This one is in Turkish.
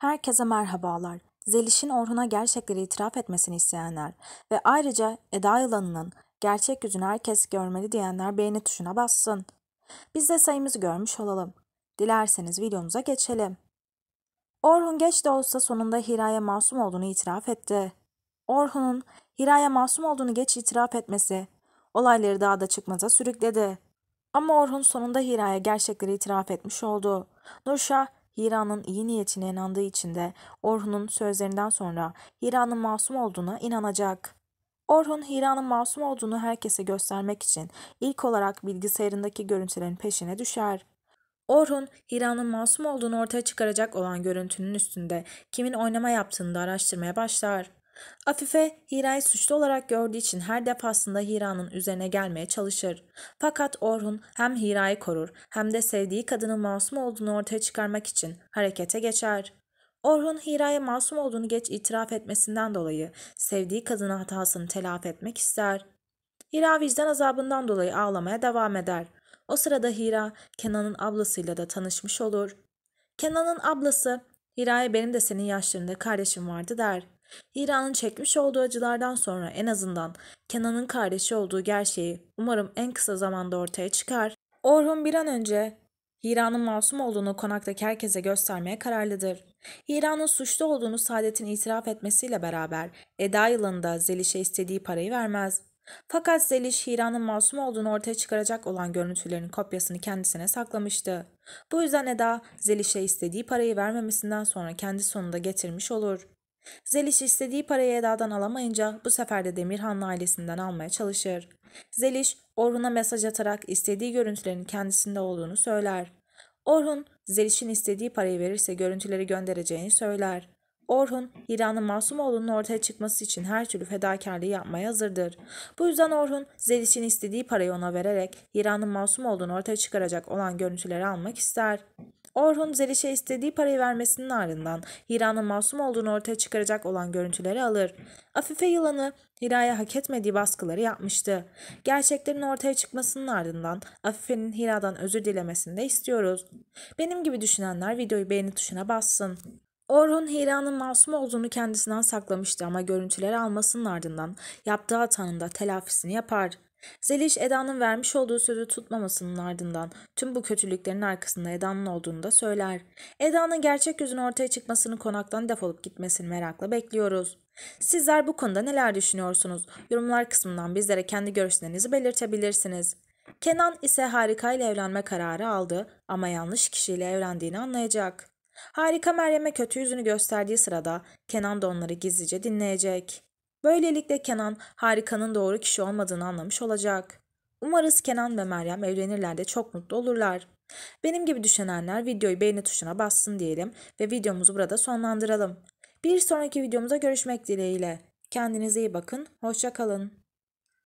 Herkese merhabalar. Zeliş'in Orhun'a gerçekleri itiraf etmesini isteyenler ve ayrıca Eda Yılanı'nın gerçek yüzünü herkes görmeli diyenler beğeni tuşuna bassın. Biz de sayımızı görmüş olalım. Dilerseniz videomuza geçelim. Orhun geç de olsa sonunda Hira'ya masum olduğunu itiraf etti. Orhun'un Hira'ya masum olduğunu geç itiraf etmesi olayları daha da çıkmaza sürükledi. Ama Orhun sonunda Hira'ya gerçekleri itiraf etmiş oldu. Nurşah Hira'nın iyi niyetine inandığı için de Orhun'un sözlerinden sonra Hira'nın masum olduğuna inanacak. Orhun, Hira'nın masum olduğunu herkese göstermek için ilk olarak bilgisayarındaki görüntülerin peşine düşer. Orhun, Hira'nın masum olduğunu ortaya çıkaracak olan görüntünün üstünde kimin oynama yaptığını da araştırmaya başlar. Afife Hira'yı suçlu olarak gördüğü için her defasında Hira'nın üzerine gelmeye çalışır. Fakat Orhun hem Hira'yı korur hem de sevdiği kadının masum olduğunu ortaya çıkarmak için harekete geçer. Orhun Hira'ya masum olduğunu geç itiraf etmesinden dolayı sevdiği kadının hatasını telafi etmek ister. Hira vicdan azabından dolayı ağlamaya devam eder. O sırada Hira Kenan'ın ablasıyla da tanışmış olur. Kenan'ın ablası Hira'ya benim de senin yaşlarında kardeşim vardı der. Hira'nın çekmiş olduğu acılardan sonra en azından Kenan'ın kardeşi olduğu gerçeği umarım en kısa zamanda ortaya çıkar. Orhun bir an önce Hira'nın masum olduğunu konaktaki herkese göstermeye kararlıdır. Hira'nın suçlu olduğunu Saadet'in itiraf etmesiyle beraber Eda yılında Zeliş'e istediği parayı vermez. Fakat Zeliş Hira'nın masum olduğunu ortaya çıkaracak olan görüntülerin kopyasını kendisine saklamıştı. Bu yüzden Eda Zeliş'e istediği parayı vermemesinden sonra kendi sonunda getirmiş olur. Zeliş istediği parayı Eda'dan alamayınca bu sefer de Demirhan'ın ailesinden almaya çalışır. Zeliş, Orhun'a mesaj atarak istediği görüntülerin kendisinde olduğunu söyler. Orhun, Zeliş'in istediği parayı verirse görüntüleri göndereceğini söyler. Orhun, Hira'nın masum oğlunun ortaya çıkması için her türlü fedakarlığı yapmaya hazırdır. Bu yüzden Orhun, Zeliş'in istediği parayı ona vererek Hira'nın masum olduğunu ortaya çıkaracak olan görüntüleri almak ister. Orhun Zeliş'e istediği parayı vermesinin ardından Hira'nın masum olduğunu ortaya çıkaracak olan görüntüleri alır. Afife yılanı Hira'ya hak etmediği baskıları yapmıştı. Gerçeklerin ortaya çıkmasının ardından Afife'nin Hira'dan özür dilemesini de istiyoruz. Benim gibi düşünenler videoyu beğeni tuşuna bassın. Orhun Hira'nın masum olduğunu kendisinden saklamıştı ama görüntüleri almasının ardından yaptığı hatanın da telafisini yapar. Zeliş Eda'nın vermiş olduğu sözü tutmamasının ardından tüm bu kötülüklerin arkasında Eda'nın olduğunu da söyler. Eda'nın gerçek yüzünün ortaya çıkmasını konaktan defolup gitmesini merakla bekliyoruz. Sizler bu konuda neler düşünüyorsunuz? Yorumlar kısmından bizlere kendi görüşlerinizi belirtebilirsiniz. Kenan ise Harika ile evlenme kararı aldı ama yanlış kişiyle evlendiğini anlayacak. Harika Meryem'e kötü yüzünü gösterdiği sırada Kenan da onları gizlice dinleyecek. Böylelikle Kenan Harika'nın doğru kişi olmadığını anlamış olacak. Umarız Kenan ve Meryem evlenirler de çok mutlu olurlar. Benim gibi düşünenler videoyu beğeni tuşuna bassın diyelim ve videomuzu burada sonlandıralım. Bir sonraki videomuza görüşmek dileğiyle. Kendinize iyi bakın, hoşça kalın.